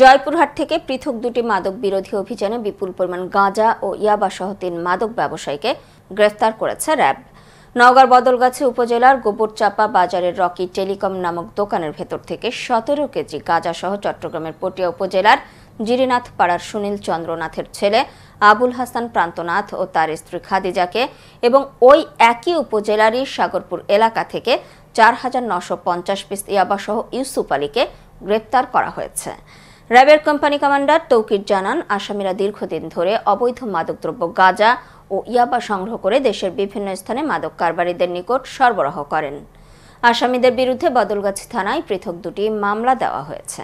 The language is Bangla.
জয়পুরহাট থেকে পৃথক দুটি মাদক বিরোধী অভিযানে বিপুল পরিমাণ গাঁজা ও ইয়াবা সহ তিন মাদক ব্যবসায়ীকে গ্রেফতার করেছে র্যাব নওগাঁর বদলগাছি উপজেলার গোবরচাপা বাজারের রকি টেলিকম নামক দোকানের ভেতর থেকে সতেরো কেজি গাঁজা সহ চট্টগ্রামের পটিয়া উপজেলার জিরিনাথ পাড়ার সুনীল চন্দ্রনাথের ছেলে আবুল হাসান প্রান্তনাথ ও তার স্ত্রী খাদিজাকে এবং ওই একই উপজেলারই সাগরপুর এলাকা থেকে চার হাজার নশো পঞ্চাশ পিস ইয়াবাসহ ইউসুফ আলীকে গ্রেপ্তার করা হয়েছে র্যাবের কোম্পানি কমান্ডার তৌকির জানান আসামিরা দীর্ঘদিন ধরে অবৈধ মাদকদ্রব্য গাঁজা ও ইয়াবা সংগ্রহ করে দেশের বিভিন্ন স্থানে মাদক কারবারিদের নিকট সরবরাহ করেন আসামিদের বিরুদ্ধে বদলগাছি থানায় পৃথক দুটি মামলা দেওয়া হয়েছে